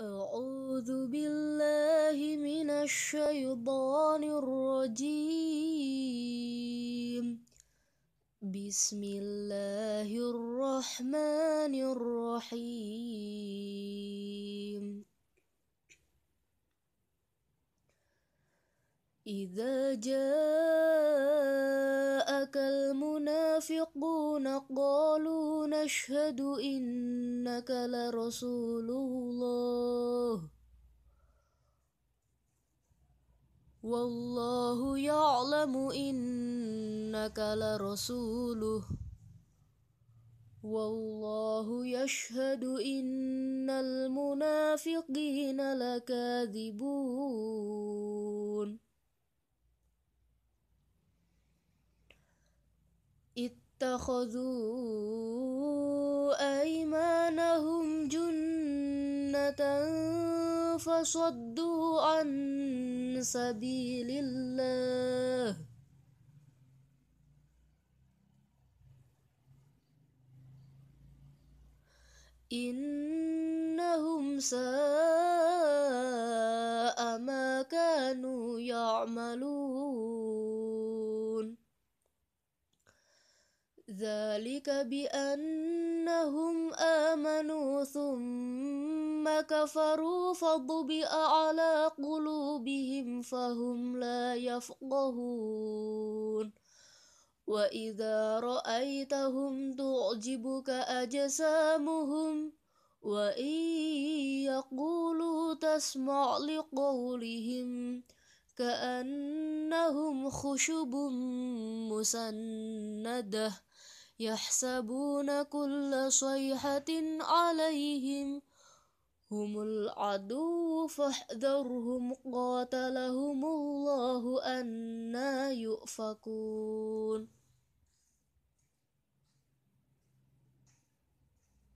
أعوذ بالله من الشيطان الرجيم بسم الله الرحمن الرحيم إذا جاءك المنافقون قالوا نشهد إن إنك لرسول الله والله يعلم إنك لرسوله والله يشهد إن المنافقين لكاذبون اتخذوا فصدوا عن سبيل الله إنهم ساء ما كانوا يعملون ذلك بأنهم الذين كفروا فطبع على قلوبهم فهم لا يفقهون وإذا رأيتهم تعجبك أجسامهم وإن يقولوا تسمع لقولهم كأنهم خشب مسندة يحسبون كل صيحة عليهم هم العدو فاحذرهم قاتلهم الله أنا يؤفكون